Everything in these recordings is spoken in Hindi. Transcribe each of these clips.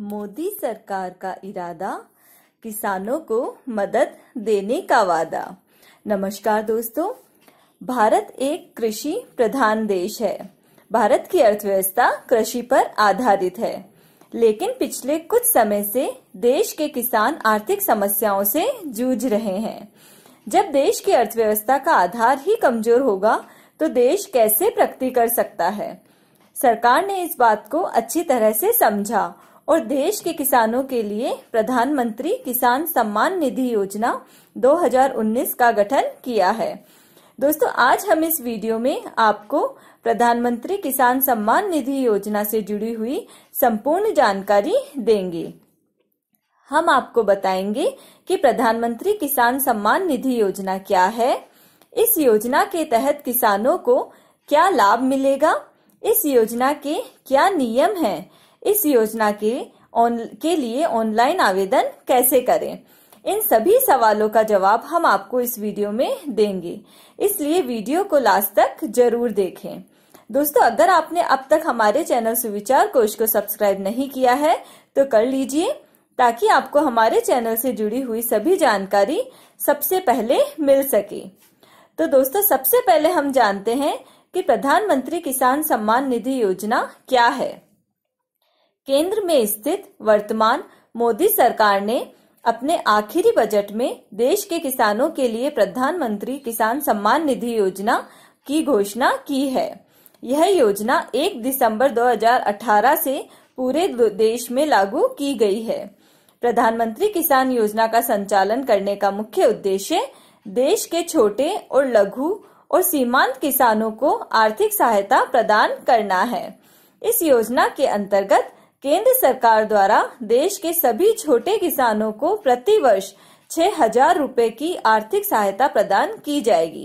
मोदी सरकार का इरादा किसानों को मदद देने का वादा नमस्कार दोस्तों भारत एक कृषि प्रधान देश है भारत की अर्थव्यवस्था कृषि पर आधारित है लेकिन पिछले कुछ समय से देश के किसान आर्थिक समस्याओं से जूझ रहे हैं जब देश की अर्थव्यवस्था का आधार ही कमजोर होगा तो देश कैसे प्रगति कर सकता है सरकार ने इस बात को अच्छी तरह से समझा और देश के किसानों के लिए प्रधानमंत्री किसान सम्मान निधि योजना 2019 का गठन किया है दोस्तों आज हम इस वीडियो में आपको प्रधानमंत्री किसान सम्मान निधि योजना से जुड़ी हुई संपूर्ण जानकारी देंगे हम आपको बताएंगे कि प्रधानमंत्री किसान सम्मान निधि योजना क्या है इस योजना के तहत किसानों को क्या लाभ मिलेगा इस योजना के क्या नियम हैं इस योजना के ऑन के लिए ऑनलाइन आवेदन कैसे करें इन सभी सवालों का जवाब हम आपको इस वीडियो में देंगे इसलिए वीडियो को लास्ट तक जरूर देखें दोस्तों अगर आपने अब तक हमारे चैनल सुविचार कोश को सब्सक्राइब नहीं किया है तो कर लीजिए ताकि आपको हमारे चैनल से जुड़ी हुई सभी जानकारी सबसे पहले मिल सके तो दोस्तों सबसे पहले हम जानते हैं कि प्रधानमंत्री किसान सम्मान निधि योजना क्या है केंद्र में स्थित वर्तमान मोदी सरकार ने अपने आखिरी बजट में देश के किसानों के लिए प्रधानमंत्री किसान सम्मान निधि योजना की घोषणा की है यह योजना 1 दिसंबर 2018 से पूरे देश में लागू की गई है प्रधानमंत्री किसान योजना का संचालन करने का मुख्य उद्देश्य देश के छोटे और लघु और सीमांत किसानों को आर्थिक सहायता प्रदान करना है इस योजना के अंतर्गत केंद्र सरकार द्वारा देश के सभी छोटे किसानों को प्रतिवर्ष छह हजार रूपए की आर्थिक सहायता प्रदान की जाएगी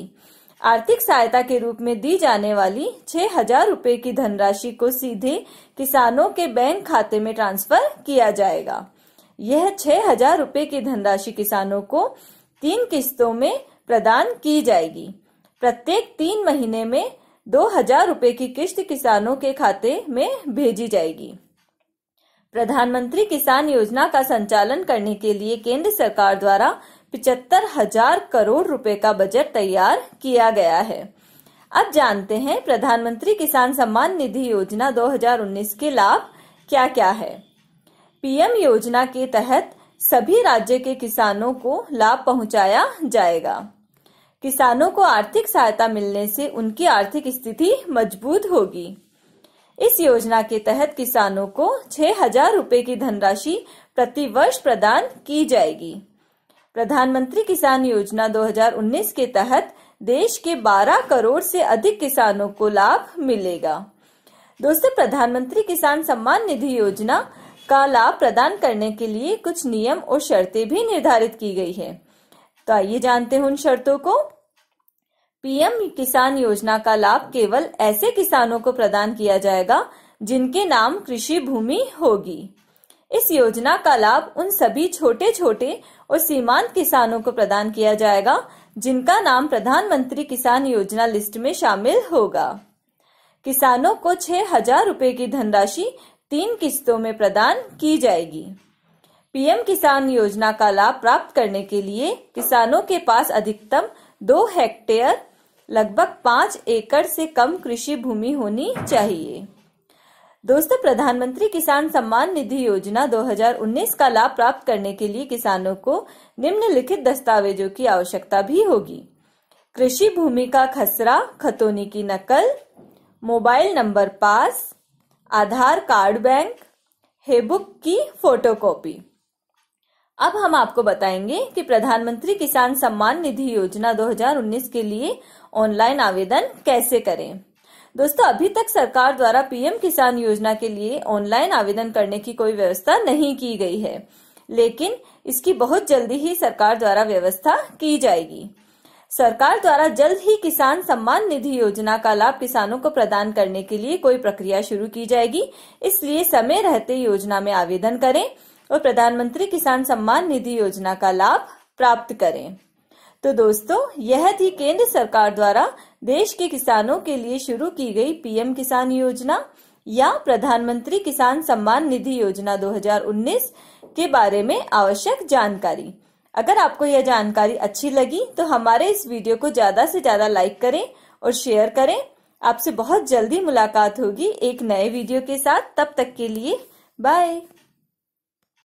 आर्थिक सहायता के रूप में दी जाने वाली छह हजार रूपए की धनराशि को सीधे किसानों के बैंक खाते में ट्रांसफर किया जाएगा यह छह हजार रूपए की धनराशि किसानों को तीन किस्तों में प्रदान की जाएगी प्रत्येक तीन महीने में दो हजार रूपए की किस्त किसानों के खाते में भेजी जाएगी प्रधानमंत्री किसान योजना का संचालन करने के लिए केंद्र सरकार द्वारा पिचहत्तर हजार करोड़ रुपए का बजट तैयार किया गया है अब जानते हैं प्रधानमंत्री किसान सम्मान निधि योजना 2019 के लाभ क्या क्या है पीएम योजना के तहत सभी राज्य के किसानों को लाभ पहुंचाया जाएगा किसानों को आर्थिक सहायता मिलने से उनकी आर्थिक स्थिति मजबूत होगी इस योजना के तहत किसानों को छह हजार रूपए की धनराशि प्रति वर्ष प्रदान की जाएगी प्रधानमंत्री किसान योजना 2019 के तहत देश के 12 करोड़ से अधिक किसानों को लाभ मिलेगा दोस्तों प्रधानमंत्री किसान सम्मान निधि योजना का लाभ प्रदान करने के लिए कुछ नियम और शर्तें भी निर्धारित की गई है तो आइए जानते हैं उन शर्तों को पीएम किसान योजना का लाभ केवल ऐसे किसानों को प्रदान किया जाएगा जिनके नाम कृषि भूमि होगी इस योजना का लाभ उन सभी छोटे छोटे और सीमांत किसानों को प्रदान किया जाएगा जिनका नाम प्रधानमंत्री किसान योजना लिस्ट में शामिल होगा किसानों को छह हजार रूपए की धनराशि तीन किस्तों में प्रदान की जाएगी पीएम किसान योजना का लाभ प्राप्त करने के लिए किसानों के पास अधिकतम दो हेक्टेयर लगभग पाँच एकड़ से कम कृषि भूमि होनी चाहिए दोस्तों प्रधानमंत्री किसान सम्मान निधि योजना 2019 का लाभ प्राप्त करने के लिए किसानों को निम्नलिखित दस्तावेजों की आवश्यकता भी होगी कृषि भूमि का खसरा खतौनी की नकल मोबाइल नंबर पास आधार कार्ड बैंक हेबुक की फोटोकॉपी अब हम आपको बताएंगे कि प्रधानमंत्री किसान सम्मान निधि योजना 2019 के लिए ऑनलाइन आवेदन कैसे करें दोस्तों अभी तक सरकार द्वारा पीएम किसान योजना के लिए ऑनलाइन आवेदन करने की कोई व्यवस्था नहीं की गई है लेकिन इसकी बहुत जल्दी ही सरकार द्वारा व्यवस्था की जाएगी सरकार द्वारा जल्द ही किसान सम्मान निधि योजना का लाभ किसानों को प्रदान करने के लिए कोई प्रक्रिया शुरू की जाएगी इसलिए समय रहते योजना में आवेदन करें और प्रधानमंत्री किसान सम्मान निधि योजना का लाभ प्राप्त करें तो दोस्तों यह थी केंद्र सरकार द्वारा देश के किसानों के लिए शुरू की गई पीएम किसान योजना या प्रधानमंत्री किसान सम्मान निधि योजना 2019 के बारे में आवश्यक जानकारी अगर आपको यह जानकारी अच्छी लगी तो हमारे इस वीडियो को ज्यादा से ज्यादा लाइक करें और शेयर करें आपसे बहुत जल्दी मुलाकात होगी एक नए वीडियो के साथ तब तक के लिए बाय